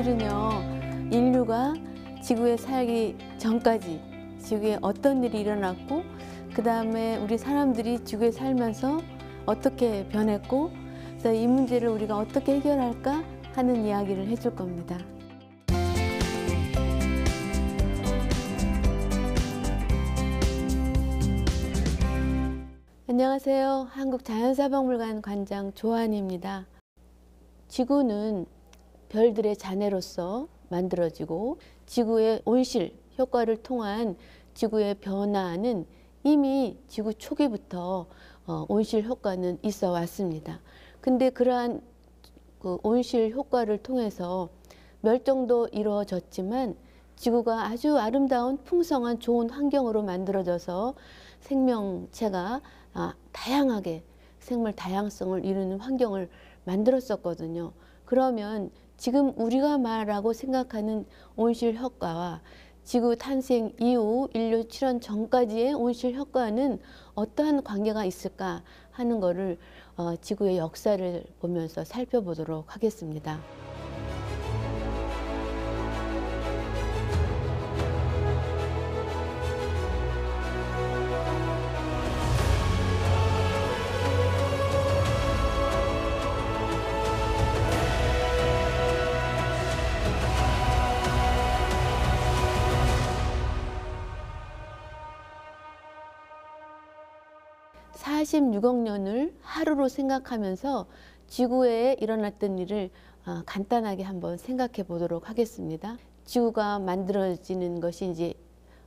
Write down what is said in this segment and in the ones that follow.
오늘은요 인류가 지구에 살기 전까지 지구에 어떤 일이 일어났고 그 다음에 우리 사람들이 지구에 살면서 어떻게 변했고 그래서 이 문제를 우리가 어떻게 해결할까 하는 이야기를 해줄 겁니다. 안녕하세요. 한국자연사박물관 관장 조한입니다. 지구는 별들의 잔해로서 만들어지고 지구의 온실 효과를 통한 지구의 변화는 이미 지구 초기부터 어, 온실 효과는 있어 왔습니다. 근데 그러한 그 온실 효과를 통해서 멸종도 이루어졌지만 지구가 아주 아름다운 풍성한 좋은 환경으로 만들어져서 생명체가 아, 다양하게 생물 다양성을 이루는 환경을 만들었었거든요. 그러면 지금 우리가 말하고 생각하는 온실 효과와 지구 탄생 이후 인류 출현 전까지의 온실 효과는 어떠한 관계가 있을까 하는 것을 어, 지구의 역사를 보면서 살펴보도록 하겠습니다. 36억 년을 하루로 생각하면서 지구에 일어났던 일을 어, 간단하게 한번 생각해 보도록 하겠습니다. 지구가 만들어지는 것이 이제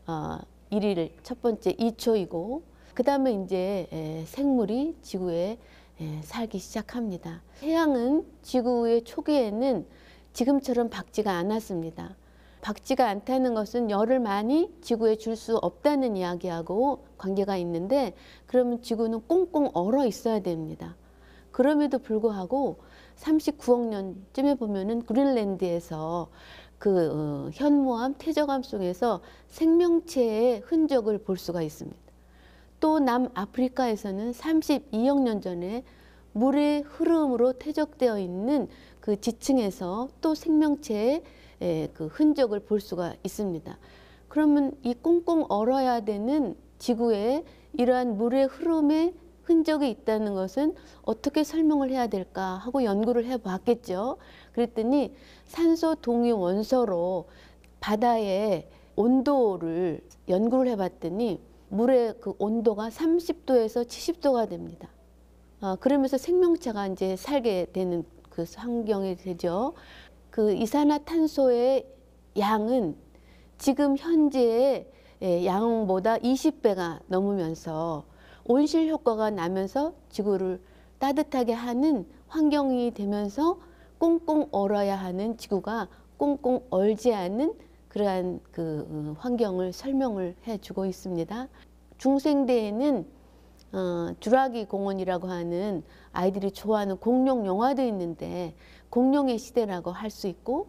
어, 일일첫 번째 이초이고그 다음에 이제 생물이 지구에 살기 시작합니다. 태양은 지구의 초기에는 지금처럼 박지가 않았습니다. 박지가 않다는 것은 열을 많이 지구에 줄 수 없다는 이야기하고 관계가 있는데 그러면 지구는 꽁꽁 얼어 있어야 됩니다. 그럼에도 불구하고 39억 년쯤에 보면은 그린랜드에서 그 어, 현무암 퇴적암 속에서 생명체의 흔적을 볼 수가 있습니다. 또 남아프리카에서는 32억 년 전에 물의 흐름으로 퇴적되어 있는 그 지층에서 또 생명체의 예, 그 흔적을 볼 수가 있습니다. 그러면 이 꽁꽁 얼어야 되는 지구에 이러한 물의 흐름의 흔적이 있다는 것은 어떻게 설명을 해야 될까 하고 연구를 해봤겠죠. 그랬더니 산소 동유 원소로 바다의 온도를 연구를 해봤더니 물의 그 온도가 30도에서 70도가 됩니다. 아, 그러면서 생명체가 이제 살게 되는 그 환경이 되죠. 그 이산화탄소의 양은 지금 현재의 예, 양보다 20배가 넘으면서 온실 효과가 나면서 지구를 따뜻하게 하는 환경이 되면서 꽁꽁 얼어야 하는 지구가 꽁꽁 얼지 않는 그러한 그 어, 환경을 설명을 해주고 있습니다. 중생대에는 어, 주라기 공원이라고 하는 아이들이 좋아하는 공룡 영화도 있는데 공룡의 시대라고 할 수 있고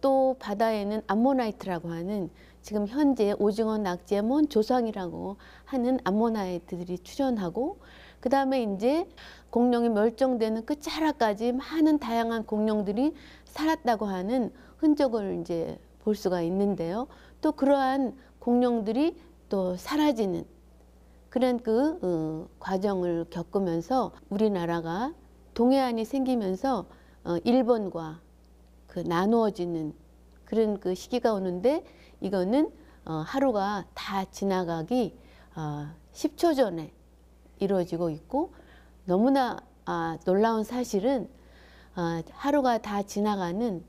또 바다에는 암모나이트라고 하는 지금 현재 오징어, 낙지몬, 조상이라고 하는 암모나이트들이 출현하고 그 다음에 이제 공룡이 멸종되는 끝자락까지 많은 다양한 공룡들이 살았다고 하는 흔적을 이제 볼 수가 있는데요. 또 그러한 공룡들이 또 사라지는 그런 그 어, 과정을 겪으면서 우리나라가 동해안이 생기면서 1번과 어, 그 나누어지는 그런 그 시기가 오는데 이거는 어, 하루가 다 지나가기 10초 어, 전에 이루어지고 있고 너무나 아, 놀라운 사실은 하루가 다 지나가는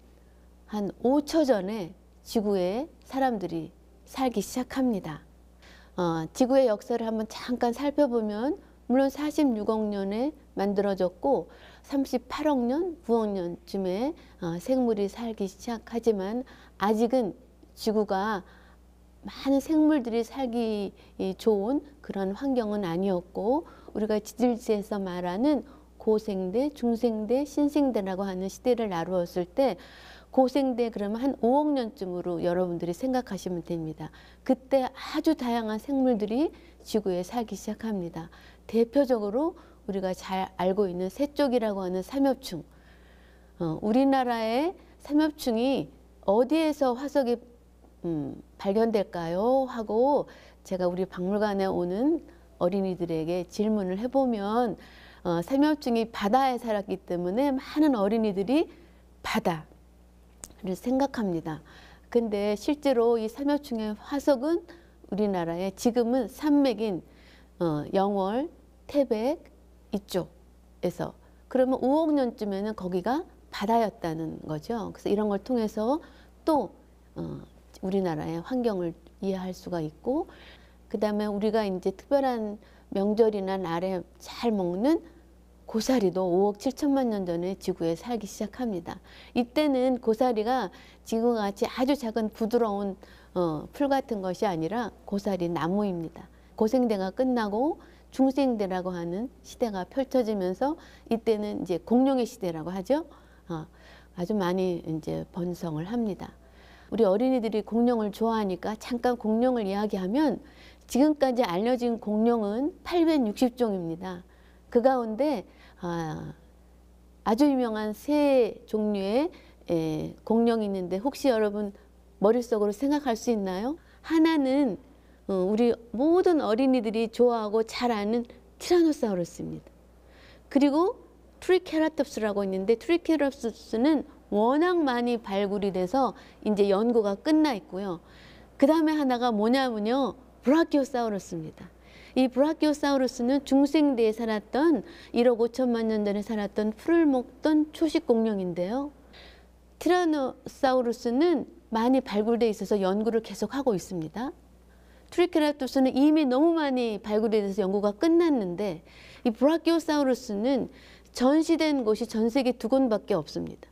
한 5초 전에 지구에 사람들이 살기 시작합니다. 지구의 역사를 한번 잠깐 살펴보면 물론 46억 년에 만들어졌고 38억 년, 9억 년쯤에 어, 생물이 살기 시작하지만 아직은 지구가 많은 생물들이 살기 좋은 그런 환경은 아니었고 우리가 지질지에서 말하는 고생대, 중생대, 신생대라고 하는 시대를 나누었을 때 고생대 그러면 한 5억 년쯤으로 여러분들이 생각하시면 됩니다. 그때 아주 다양한 생물들이 지구에 살기 시작합니다. 대표적으로 우리가 잘 알고 있는 세쪽이라고 하는 삼엽충. 어, 우리나라의 삼엽충이 어디에서 화석이 음, 발견될까요? 하고 제가 우리 박물관에 오는 어린이들에게 질문을 해보면 어, 삼엽충이 바다에 살았기 때문에 많은 어린이들이 바다를 생각합니다. 근데 실제로 이 삼엽충의 화석은 우리나라의 지금은 산맥인 어, 영월, 태백, 이쪽에서 그러면 5억 년쯤에는 거기가 바다였다는 거죠. 그래서 이런 걸 통해서 또 어, 우리나라의 환경을 이해할 수가 있고 그다음에 우리가 이제 특별한 명절이나 날에 잘 먹는 고사리도 5억 7천만 년 전에 지구에 살기 시작합니다. 이때는 고사리가 지금과 같이 아주 작은 부드러운 어, 풀 같은 것이 아니라 고사리 나무입니다. 고생대가 끝나고 중생대라고 하는 시대가 펼쳐지면서 이때는 이제 공룡의 시대라고 하죠. 어, 아주 많이 이제 번성을 합니다. 우리 어린이들이 공룡을 좋아하니까 잠깐 공룡을 이야기하면 지금까지 알려진 공룡은 860종입니다. 그 가운데 어, 아주 유명한 세 종류의 예, 공룡이 있는데 혹시 여러분 머릿속으로 생각할 수 있나요? 하나는 어, 우리 모든 어린이들이 좋아하고 잘 아는 티라노사우루스입니다. 그리고 트리케라톱스라고 있는데 트리케라톱스는 워낙 많이 발굴이 돼서 이제 연구가 끝나 있고요. 그 다음에 하나가 뭐냐면요. 브라키오사우루스입니다. 이 브라키오사우루스는 중생대에 살았던 1억 5천만 년 전에 살았던 풀을 먹던 초식 공룡인데요. 티라노사우루스는 많이 발굴돼 있어서 연구를 계속하고 있습니다. 트리케라톱스는 이미 너무 많이 발굴에 대서 연구가 끝났는데 이 브라키오사우루스는 전시된 곳이 전 세계 두 곳밖에 없습니다.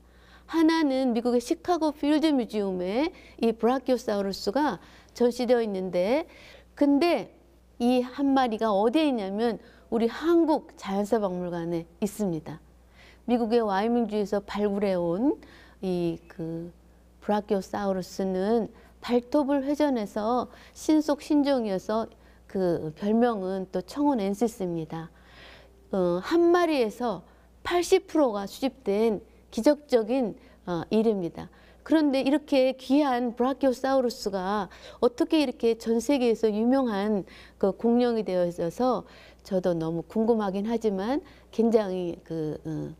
하나는 미국의 시카고 필드 뮤지엄에 이 브라키오사우루스가 전시되어 있는데 근데 이 한 마리가 어디에 있냐면 우리 한국 자연사박물관에 있습니다. 미국의 와이밍주에서 발굴해온 이 그 브라키오사우루스는 발톱을 회전해서 신속 신종이어서 그 별명은 또 청운 엔시스입니다. 어, 한 마리에서 80%가 수집된 기적적인 어, 일입니다. 그런데 이렇게 귀한 브라키오사우루스가 어떻게 이렇게 전 세계에서 유명한 그 공룡이 되어 있서 저도 너무 궁금하긴 하지만 굉장히 그 어,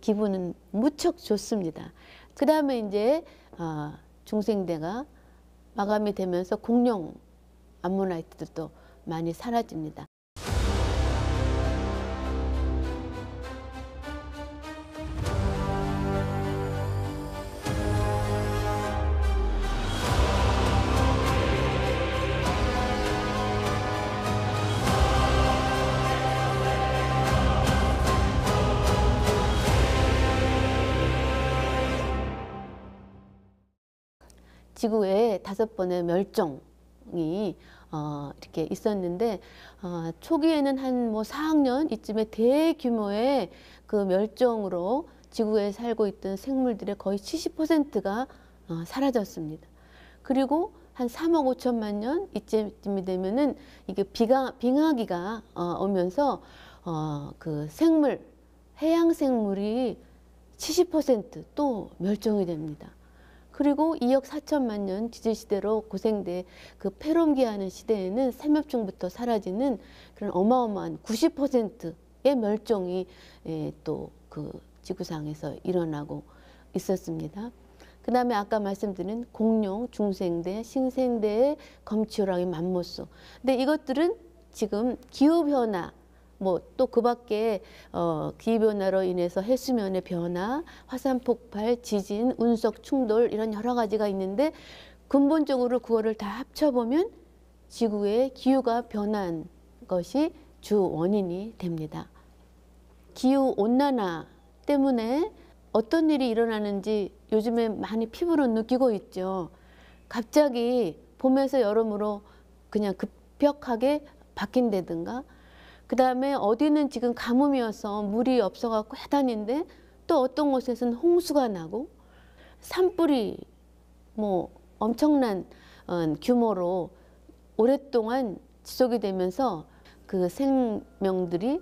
기분은 무척 좋습니다. 그 다음에 이제 어, 중생대가 마감이 되면서 공룡 암모나이트들도 많이 사라집니다. 지구에 다섯 번의 멸종이 어, 이렇게 있었는데 어, 초기에는 한 뭐 4학년 이쯤에 대규모의 그 멸종으로 지구에 살고 있던 생물들의 거의 70%가 어, 사라졌습니다. 그리고 한 3억 5천만 년 이쯤이 되면은 이게 비가 빙하기가 어, 오면서 어, 그 생물 해양 생물이 70%또 멸종이 됩니다. 그리고 2억 4천만 년 지질시대로 고생돼 그폐롬기하는 시대에는 삼엽충부터 사라지는 그런 어마어마한 90%의 멸종이 예, 또그 지구상에서 일어나고 있었습니다. 그 다음에 아까 말씀드린 공룡, 중생대, 신생대의 검치호랑이, 맘모소. 근데 이것들은 지금 기후변화 뭐또그 밖에 어, 기후변화로 인해서 해수면의 변화, 화산 폭발, 지진, 운석 충돌 이런 여러 가지가 있는데 근본적으로 그거를 다 합쳐보면 지구의 기후가 변한 것이 주 원인이 됩니다. 기후 온난화 때문에 어떤 일이 일어나는지 요즘에 많이 피부로 느끼고 있죠. 갑자기 봄에서 여름으로 그냥 급격하게 바뀐다든가 그 다음에 어디는 지금 가뭄이어서 물이 없어갖고 해단인데 또 어떤 곳에서는 홍수가 나고 산불이 뭐 엄청난 어, 규모로 오랫동안 지속이 되면서 그 생명들이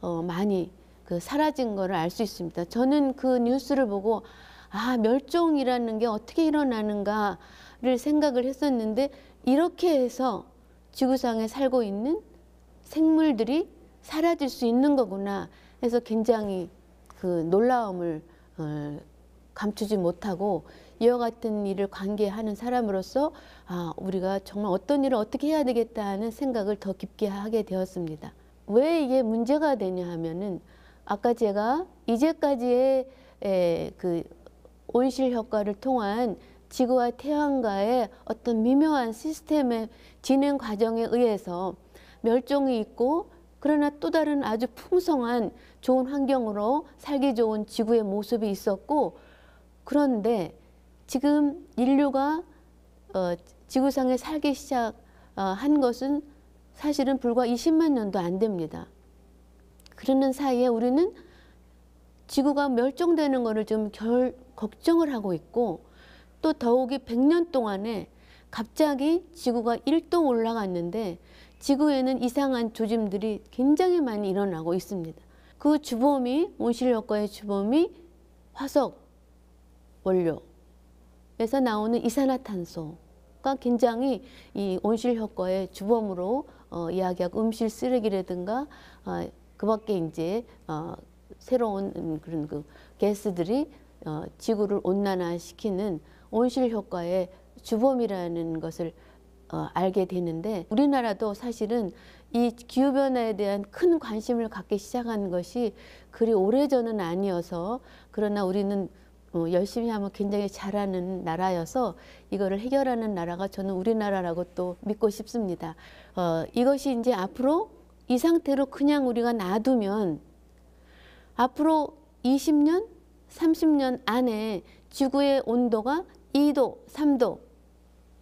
어, 많이 그 사라진 거를 알수 있습니다. 저는 그 뉴스를 보고 아 멸종이라는 게 어떻게 일어나는가를 생각을 했었는데 이렇게 해서 지구상에 살고 있는 생물들이 사라질 수 있는 거구나. 해서 굉장히 그 놀라움을 어, 감추지 못하고 이와 같은 일을 관계하는 사람으로서 아, 우리가 정말 어떤 일을 어떻게 해야 되겠다 하는 생각을 더 깊게 하게 되었습니다. 왜 이게 문제가 되냐 하면은 아까 제가 이제까지의 에, 그 온실 효과를 통한 지구와 태양과의 어떤 미묘한 시스템의 진행 과정에 의해서 멸종이 있고 그러나 또 다른 아주 풍성한 좋은 환경으로 살기 좋은 지구의 모습이 있었고 그런데 지금 인류가 어, 지구상에 살기 시작한 어, 것은 사실은 불과 20만 년도 안 됩니다. 그러는 사이에 우리는 지구가 멸종되는 것을 좀 결, 걱정을 하고 있고 또 더욱이 100년 동안에 갑자기 지구가 1도 올라갔는데 지구에는 이상한 조짐들이 굉장히 많이 일어나고 있습니다. 그 주범이 온실효과의 주범이 화석 원료에서 나오는 이산화탄소가 굉장히 이 온실효과의 주범으로 어, 이야기하고 음식 쓰레기라든가 어, 그밖에 이제 어, 새로운 음, 그런 그 가스들이 어, 지구를 온난화시키는 온실효과의 주범이라는 것을 어, 알게 되는데 우리나라도 사실은 이 기후변화에 대한 큰 관심을 갖기 시작한 것이 그리 오래전은 아니어서 그러나 우리는 어, 열심히 하면 굉장히 잘하는 나라여서 이거를 해결하는 나라가 저는 우리나라라고 또 믿고 싶습니다. 어, 이것이 이제 앞으로 이 상태로 그냥 우리가 놔두면 앞으로 20년, 30년 안에 지구의 온도가 2도, 3도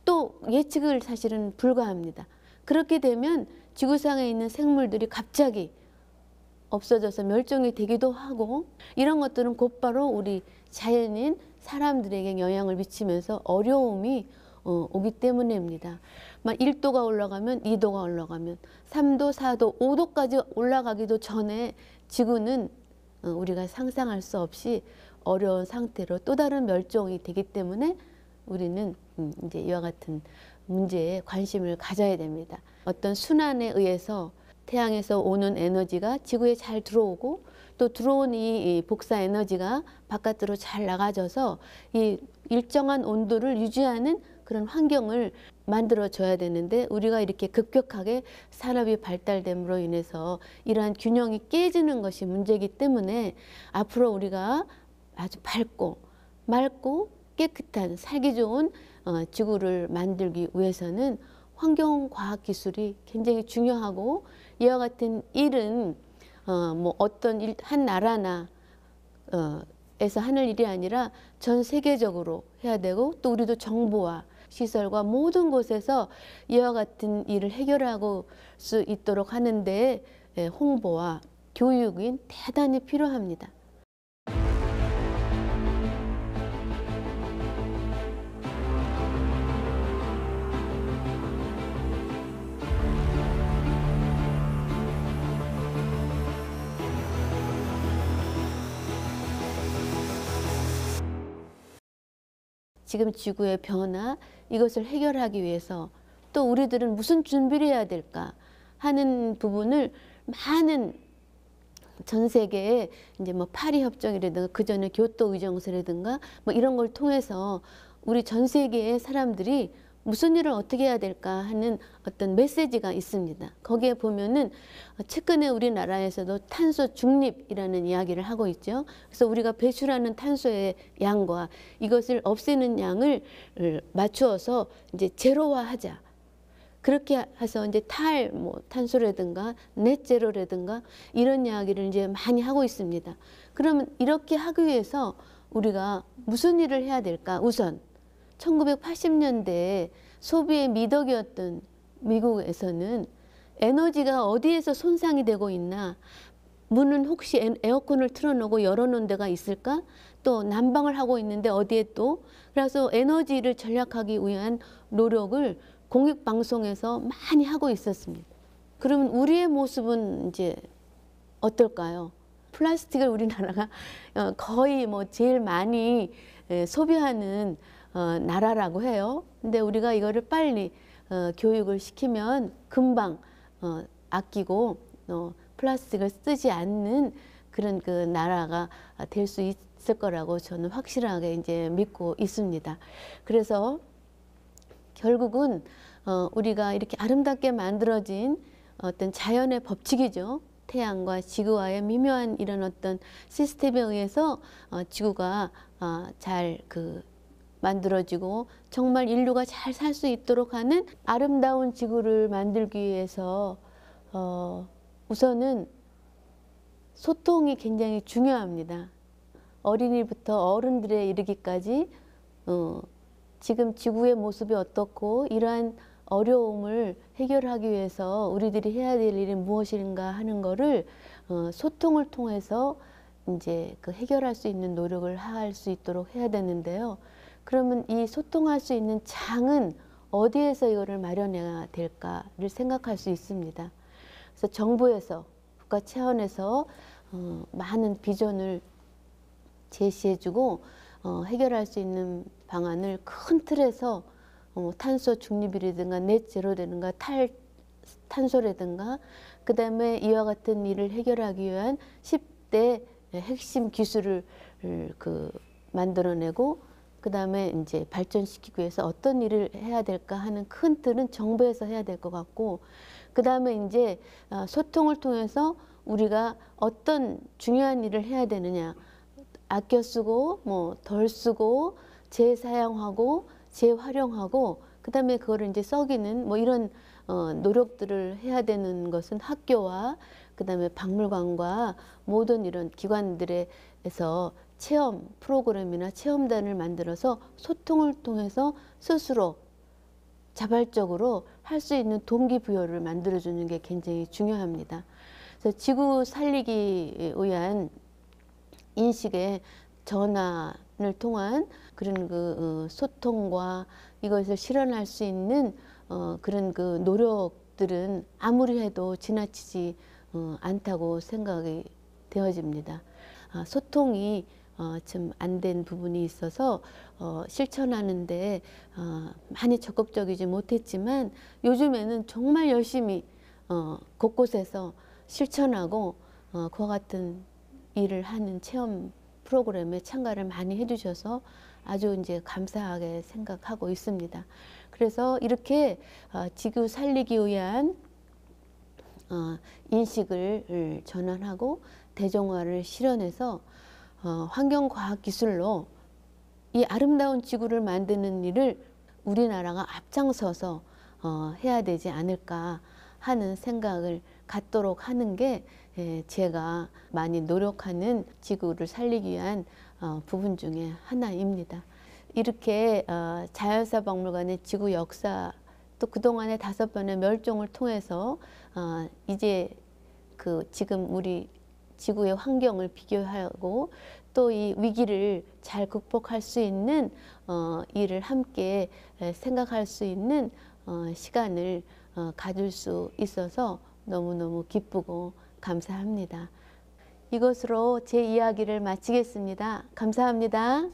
또 예측을 사실은 불가합니다. 그렇게 되면 지구상에 있는 생물들이 갑자기 없어져서 멸종이 되기도 하고 이런 것들은 곧바로 우리 자연인 사람들에게 영향을 미치면서 어려움이 어, 오기 때문입니다. 막 1도가 올라가면 2도가 올라가면 3도, 4도, 5도까지 올라가기도 전에 지구는 어, 우리가 상상할 수 없이 어려운 상태로 또 다른 멸종이 되기 때문에 우리는 음, 이제 이와 같은 문제에 관심을 가져야 됩니다. 어떤 순환에 의해서 태양에서 오는 에너지가 지구에 잘 들어오고 또 들어온 이 복사 에너지가 바깥으로 잘 나가져서 이 일정한 온도를 유지하는 그런 환경을 만들어줘야 되는데 우리가 이렇게 급격하게 산업이 발달됨으로 인해서 이러한 균형이 깨지는 것이 문제이기 때문에 앞으로 우리가 아주 밝고 맑고 깨끗한 살기 좋은 어, 지구를 만들기 위해서는 환경과학 기술이 굉장히 중요하고 이와 같은 일은 어, 뭐 어떤 일, 한 나라나 어, 에서 하는 일이 아니라 전 세계적으로 해야 되고 또 우리도 정보와 시설과 모든 곳에서 이와 같은 일을 해결하고 수 있도록 하는데 홍보와 교육인 대단히 필요합니다. 지금 지구의 변화 이것을 해결하기 위해서 또 우리들은 무슨 준비를 해야 될까 하는 부분을 많은 전 세계에 이제 뭐 파리 협정이라든가 그 전에 교토 의정서라든가 뭐 이런 걸 통해서 우리 전 세계의 사람들이 무슨 일을 어떻게 해야 될까 하는 어떤 메시지가 있습니다. 거기에 보면은 어, 최근에 우리나라에서도 탄소 중립이라는 이야기를 하고 있죠. 그래서 우리가 배출하는 탄소의 양과 이것을 없애는 양을 맞추어서 이제 제로화하자. 그렇게 해서 이제 탈, 뭐, 탄소라든가, 넷제로라든가, 이런 이야기를 이제 많이 하고 있습니다. 그러면 이렇게 하기 위해서 우리가 무슨 일을 해야 될까? 우선, 1 9 8 0년대 소비의 미덕이었던 미국에서는 에너지가 어디에서 손상이 되고 있나 문은 혹시 에어컨을 틀어놓고 열어놓은 데가 있을까? 또 난방을 하고 있는데 어디에 또? 그래서 에너지를 절약하기 위한 노력을 공익방송에서 많이 하고 있었습니다. 그러면 우리의 모습은 이제 어떨까요? 플라스틱을 우리나라가 어, 거의 뭐 제일 많이 소비하는 어, 나라라고 해요. 근데 우리가 이거를 빨리 어, 교육을 시키면 금방 어, 아끼고 어, 플라스틱을 쓰지 않는 그런 그 나라가 될 수 있을 거라고 저는 확실하게 이제 믿고 있습니다. 그래서 결국은 어, 우리가 이렇게 아름답게 만들어진 어떤 자연의 법칙이죠. 태양과 지구와의 미묘한 이런 어떤 시스템에 의해서 어, 지구가 어, 잘그 만들어지고 정말 인류가 잘 살 수 있도록 하는 아름다운 지구를 만들기 위해서 어, 우선은 소통이 굉장히 중요합니다. 어린이부터 어른들에 이르기까지 어, 지금 지구의 모습이 어떻고 이러한 어려움을 해결하기 위해서 우리들이 해야 될 일이 무엇인가 하는 거를 어, 소통을 통해서 이제 그 해결할 수 있는 노력을 할 수 있도록 해야 되는데요. 그러면 이 소통할 수 있는 장은 어디에서 이거를 마련해야 될까를 생각할 수 있습니다. 그래서 정부에서 국가 차원에서 어, 많은 비전을 제시해주고 어, 해결할 수 있는 방안을 큰 틀에서 어, 탄소 중립이라든가 넷 제로라든가 탈 탄소라든가 그다음에 이와 같은 일을 해결하기 위한 10대 핵심 기술을 그 만들어내고 그 다음에 이제 발전시키기 위해서 어떤 일을 해야 될까 하는 큰 틀은 정부에서 해야 될 것 같고, 그 다음에 이제 어, 소통을 통해서 우리가 어떤 중요한 일을 해야 되느냐, 아껴 쓰고, 뭐 덜 쓰고, 재사용하고, 재활용하고, 그 다음에 그거를 이제 썩이는 뭐 이런 어, 노력들을 해야 되는 것은 학교와 그 다음에 박물관과 모든 이런 기관들에서 체험 프로그램이나 체험단을 만들어서 소통을 통해서 스스로 자발적으로 할 수 있는 동기부여를 만들어주는 게 굉장히 중요합니다. 그래서 지구 살리기에 한 인식의 전환을 통한 그런 그 어, 소통과 이것을 실현할 수 있는 어, 그런 그 노력들은 아무리 해도 지나치지 어, 않다고 생각이 되어집니다. 아, 소통이 어, 좀 안 된 부분이 있어서 어, 실천하는데 어, 많이 적극적이지 못했지만 요즘에는 정말 열심히 어, 곳곳에서 실천하고 어, 그와 같은 일을 하는 체험 프로그램에 참가를 많이 해주셔서 아주 이제 감사하게 생각하고 있습니다. 그래서 이렇게 어, 지구 살리기 위한 어, 인식을 전환하고 대종화를 실현해서 어, 환경과학 기술로 이 아름다운 지구를 만드는 일을 우리나라가 앞장서서 어, 해야 되지 않을까 하는 생각을 갖도록 하는 게 예, 제가 많이 노력하는 지구를 살리기 위한 어, 부분 중에 하나입니다. 이렇게 어, 자연사 박물관의 지구 역사 또 그동안의 다섯 번의 멸종을 통해서 어, 이제 그 지금 우리 지구의 환경을 비교하고 또 이 위기를 잘 극복할 수 있는 어, 일을 함께 생각할 수 있는 어, 시간을 어, 가질 수 있어서 너무너무 기쁘고 감사합니다. 이것으로 제 이야기를 마치겠습니다. 감사합니다.